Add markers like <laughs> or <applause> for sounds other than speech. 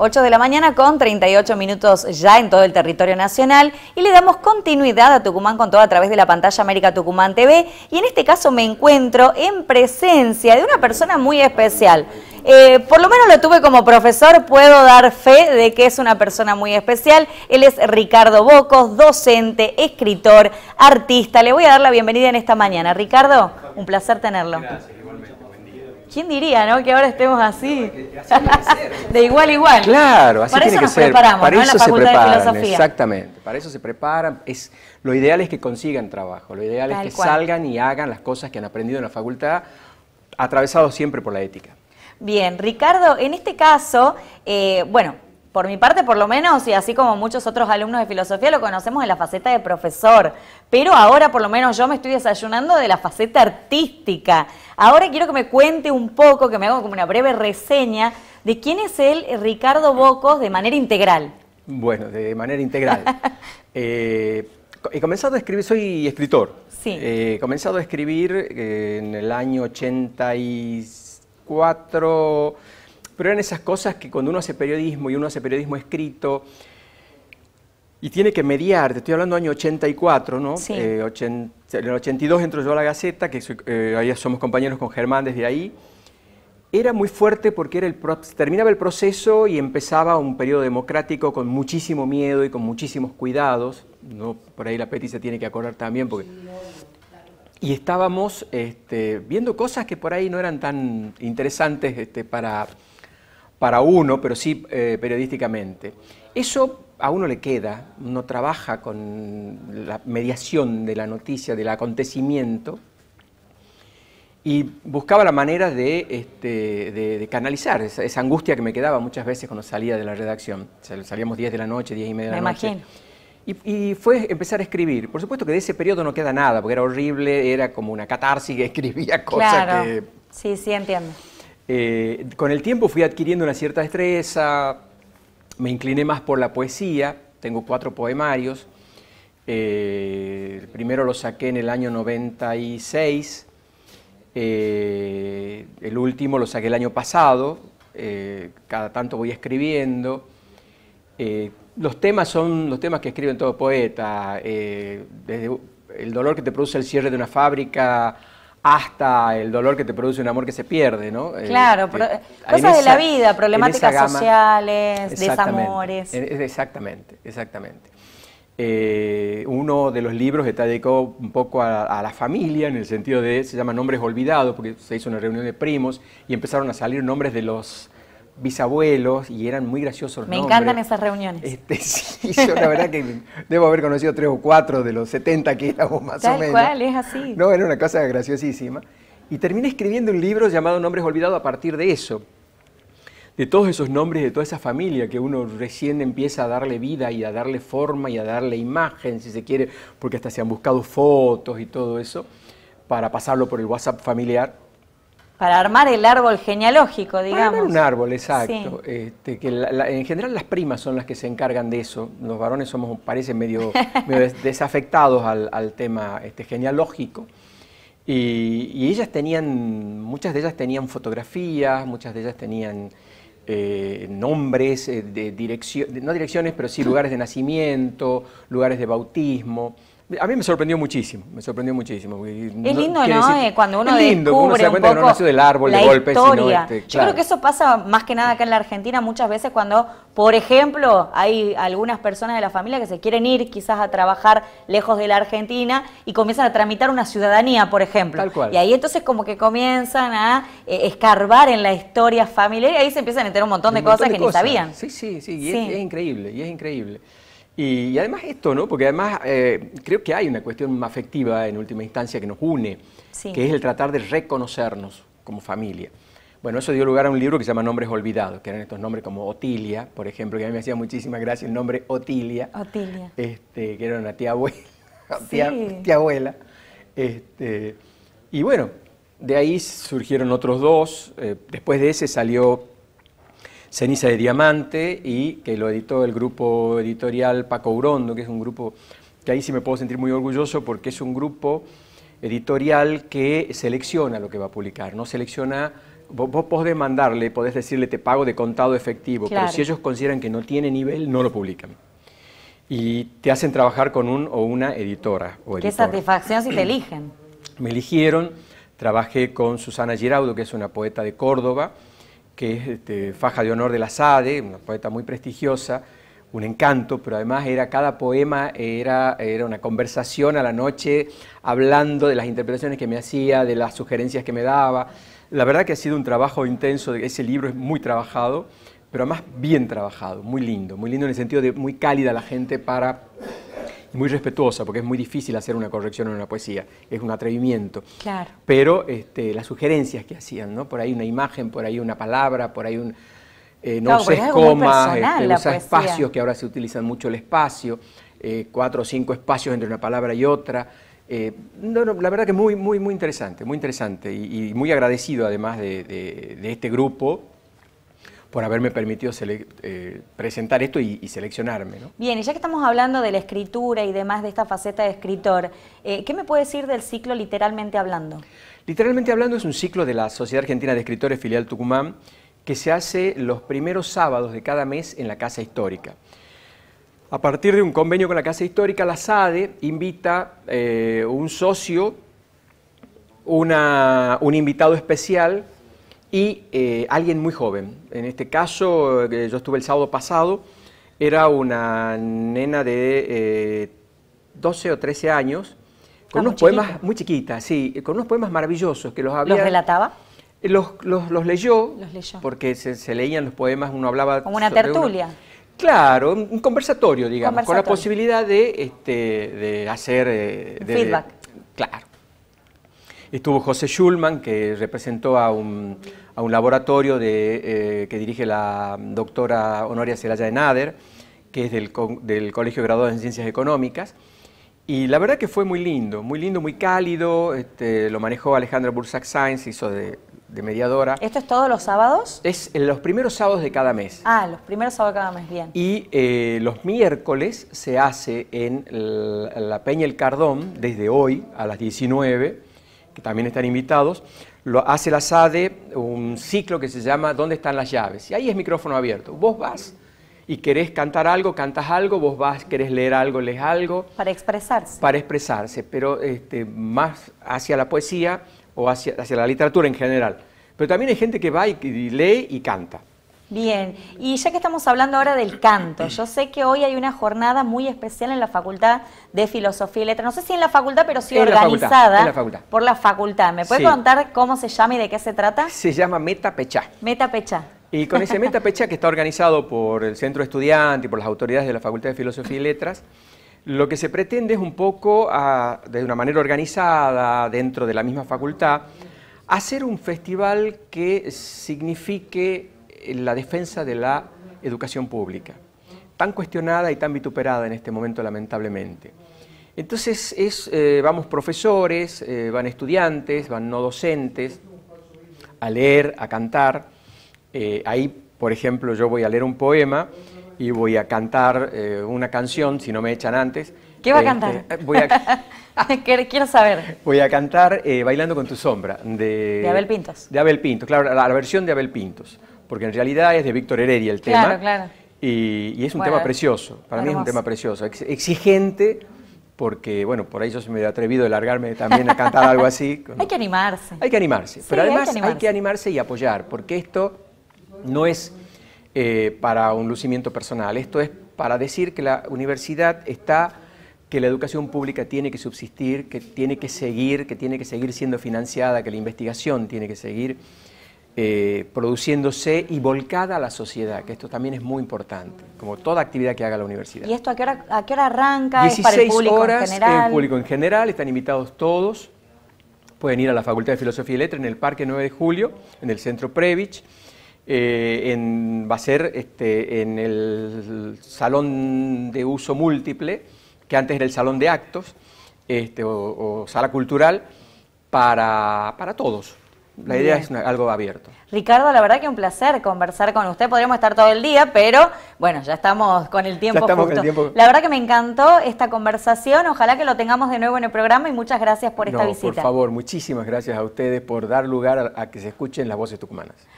8 de la mañana con 38 minutos ya en todo el territorio nacional y le damos continuidad a Tucumán con todo a través de la pantalla América Tucumán TV y en este caso me encuentro en presencia de una persona muy especial. Eh, por lo menos lo tuve como profesor, puedo dar fe de que es una persona muy especial. Él es Ricardo Bocos, docente, escritor, artista. Le voy a dar la bienvenida en esta mañana. Ricardo, un placer tenerlo. ¿Quién diría, no? Que ahora estemos así. de igual igual. Claro, así tiene que ser. <laughs> Para eso se preparan, exactamente. Para eso se preparan. Es, lo ideal es que consigan trabajo, lo ideal es que salgan y hagan las cosas que han aprendido en la facultad, atravesado siempre por la ética. Bien, Ricardo, en este caso, eh, bueno, por mi parte por lo menos, y así como muchos otros alumnos de filosofía, lo conocemos en la faceta de profesor, pero ahora por lo menos yo me estoy desayunando de la faceta artística. Ahora quiero que me cuente un poco, que me haga como una breve reseña de quién es el Ricardo Bocos de manera integral. Bueno, de manera integral. Y <laughs> eh, he comenzado a escribir, soy escritor. Sí. Eh, he comenzado a escribir eh, en el año 84 pero eran esas cosas que cuando uno hace periodismo y uno hace periodismo escrito y tiene que mediar, te estoy hablando año 84, ¿no? Eh, en el 82 entro yo a la Gaceta, que eh, ahí somos compañeros con Germán desde ahí. Era muy fuerte porque era el terminaba el proceso y empezaba un periodo democrático con muchísimo miedo y con muchísimos cuidados. ¿no? Por ahí la Peti se tiene que acordar también porque... Y estábamos este, viendo cosas que por ahí no eran tan interesantes este, para, para uno, pero sí eh, periodísticamente. Eso a uno le queda, uno trabaja con la mediación de la noticia, del acontecimiento, y buscaba la manera de, este, canalizar esa, angustia que me quedaba muchas veces cuando salía de la redacción. salíamos 10 de la noche, 10 y media de me la imagino. Y, y, fue empezar a escribir. Por supuesto que de ese periodo no queda nada, porque era horrible, era como una catarsis que <laughs> escribía cosas claro. Sí, sí, entiendo. Eh, con el tiempo fui adquiriendo una cierta destreza, me incliné más por la poesía, tengo cuatro poemarios. Eh, el primero lo saqué en el año 96, eh, el último lo saqué el año pasado, cada tanto voy escribiendo. los temas son los temas que escriben todo poeta, desde el dolor que te produce el cierre de una fábrica, hasta el dolor que te produce un amor que se pierde, ¿no? Eh, claro, cosas de la vida, problemáticas sociales, desamores. Exactamente, exactamente. Eh, uno de los libros está dedicado un poco a, la familia, en el sentido de, se llama Nombres Olvidados, porque se hizo una reunión de primos y empezaron a salir nombres de los bisabuelos y eran muy graciosos. Me encantan esas reuniones. Este, <laughs> sí, yo la verdad que debo haber conocido tres o cuatro de los 70 que éramos más o menos. Tal cual, es así. No, era una casa graciosísima. Y terminé escribiendo un libro llamado Nombres Olvidados a partir de eso, de todos esos nombres, de toda esa familia que uno recién empieza a darle vida y a darle forma y a darle imagen, si se quiere, porque hasta se han buscado fotos y todo eso, para pasarlo por el WhatsApp familiar para armar el árbol genealógico, digamos. Para un árbol, exacto. Este, que en general las primas son las que se encargan de eso. Los varones somos, parece, medio, <laughs> desafectados al, tema este, genealógico. Y, ellas tenían, muchas de ellas tenían fotografías, muchas de ellas tenían eh, nombres, eh, de no direcciones, pero sí <laughs> lugares de nacimiento, lugares de bautismo. A mí me sorprendió muchísimo, me sorprendió muchísimo. Es lindo, ¿no? Eh, cuando uno descubre se da cuenta un poco que no nació del árbol, de golpe, historia. Sino este, claro. Yo creo que eso pasa más que nada acá en la Argentina muchas veces cuando, por ejemplo, hay algunas personas de la familia que se quieren ir quizás a trabajar lejos de la Argentina y comienzan a tramitar una ciudadanía, por ejemplo. Y ahí entonces como que comienzan a eh, escarbar en la historia familiar y ahí se empiezan a enterar un montón de cosas que ni sabían. Sí, sí, sí, y es increíble, y es increíble. Y, además esto, ¿no? Porque además eh, creo que hay una cuestión más afectiva en última instancia que nos une, que es el tratar de reconocernos como familia. Bueno, eso dio lugar a un libro que se llama Nombres Olvidados, que eran estos nombres como Otilia, por ejemplo, que a mí me hacía muchísima gracia el nombre Otilia. Otilia. Este, que era una tía <laughs> abuela. Este, y bueno, de ahí surgieron otros dos. Eh, después de ese salió Ceniza de Diamante y que lo editó el grupo editorial Paco Urondo, que es un grupo que ahí sí me puedo sentir muy orgulloso porque es un grupo editorial que selecciona lo que va a publicar, no selecciona vos, podés mandarle, podés decirle te pago de contado efectivo, pero si ellos consideran que no tiene nivel, no lo publican. Y te hacen trabajar con un o una editora. Qué satisfacción si te eligen. <clears throat> Me eligieron, trabajé con Susana Giraudo, que es una poeta de Córdoba, que es este, faja de honor de la SADE, una poeta muy prestigiosa, un encanto, pero además era cada poema era, era una conversación a la noche, hablando de las interpretaciones que me hacía, de las sugerencias que me daba. La verdad que ha sido un trabajo intenso, ese libro es muy trabajado, pero además bien trabajado, muy lindo, muy lindo en el sentido de muy cálida la gente para muy respetuosa, porque es muy difícil hacer una corrección en una poesía, es un atrevimiento. Claro. Pero este, las sugerencias que hacían, ¿no? Por ahí una imagen, por ahí una palabra, por ahí un... Eh, no se coma es este, usa espacios, que ahora se utilizan mucho el espacio, eh, cuatro o cinco espacios entre una palabra y otra. Eh, no, no, la verdad que muy, muy, muy interesante, muy interesante y, muy agradecido además de, de este grupo por haberme permitido eh, presentar esto y, seleccionarme. Bien, y ya que estamos hablando de la escritura y demás de esta faceta de escritor, eh, ¿qué me puede decir del ciclo Literalmente Hablando? Literalmente Hablando es un ciclo de la Sociedad Argentina de Escritores Filial Tucumán que se hace los primeros sábados de cada mes en la Casa Histórica. A partir de un convenio con la Casa Histórica, la SADE invita eh, un socio, un invitado especial y eh, alguien muy joven. En este caso, eh, yo estuve el sábado pasado, era una nena de 12 eh, o 13 años, con ah, unos poemas muy chiquitas, sí, con unos poemas maravillosos que los había... ¿Los relataba? Los, leyó, porque se, leían los poemas, uno hablaba... Como una tertulia. Claro, un conversatorio, digamos, con la posibilidad de, este, de hacer... De, feedback. claro. Estuvo José Schulman, que representó a un, a un laboratorio de, eh, que dirige la doctora Honoria Celaya de Nader, que es del, del Colegio Graduado en Ciencias Económicas. Y la verdad que fue muy lindo, muy lindo, muy cálido. Este, lo manejó Alejandra Bursack Sainz, hizo de, de, mediadora. ¿Esto es todos los sábados? Es en eh, los primeros sábados de cada mes. Ah, los primeros sábados de cada mes, bien. Y eh, los miércoles se hace en la Peña El Cardón, desde hoy a las 19 que también están invitados, lo hace la SADE un ciclo que se llama ¿Dónde están las llaves? Y ahí es micrófono abierto. Vos vas y querés cantar algo, cantas algo, vos vas, querés leer algo, lees algo. Para expresarse. Para expresarse, pero este, más hacia la poesía o hacia, la literatura en general. Pero también hay gente que va y lee y canta. Bien, y ya que estamos hablando ahora del canto, yo sé que hoy hay una jornada muy especial en la Facultad de Filosofía y Letras, no sé si en la facultad, pero sí organizada por la facultad. ¿Me puede contar cómo se llama y de qué se trata? Se llama Meta Pechá. Meta Y con ese Meta Pechá que está organizado por el Centro Estudiante y por las autoridades de la Facultad de Filosofía y Letras, lo que se pretende es un poco, a, de una manera organizada, dentro de la misma facultad, hacer un festival que signifique eh, la defensa de la educación pública, tan cuestionada y tan vituperada en este momento lamentablemente. Entonces es, eh, vamos profesores, eh, van estudiantes, van no docentes a leer, a cantar. ahí, por ejemplo, yo voy a leer un poema y voy a cantar una canción, si no me echan antes. ¿Qué va a este, cantar? <laughs> <laughs> Quiero saber. Voy a cantar Bailando con tu sombra. De, Abel Pintos. De Abel Pintos, claro, la versión de Abel Pintos porque en realidad es de Víctor Heredia el tema. Claro, claro. Y, es un tema precioso, para mí es un tema precioso, exigente, porque, bueno, por ahí yo se me he atrevido a largarme también a cantar algo así. <laughs> hay que animarse. Hay que animarse, pero además hay que animarse. y apoyar, porque esto no es... Eh, para un lucimiento personal. Esto es para decir que la universidad está, que la educación pública tiene que subsistir, que tiene que seguir, que tiene que seguir siendo financiada, que la investigación tiene que seguir. Eh, produciéndose y volcada a la sociedad, que esto también es muy importante, como toda actividad que haga la universidad. ¿Y esto a qué hora, arranca? ¿Es para el público en general? el público en general, están invitados todos, pueden ir a la Facultad de Filosofía y Letras en el Parque 9 de Julio, en el Centro Previch, eh, va a ser este, en el salón de uso múltiple, que antes era el salón de actos, este, o, sala cultural, para todos. La idea es algo abierto. Ricardo, la verdad que un placer conversar con usted. Podríamos estar todo el día, pero bueno, ya estamos con el tiempo La verdad que me encantó esta conversación. Ojalá que lo tengamos de nuevo en el programa y muchas gracias por esta visita. Por favor, muchísimas gracias a ustedes por dar lugar a que se escuchen las voces tucumanas.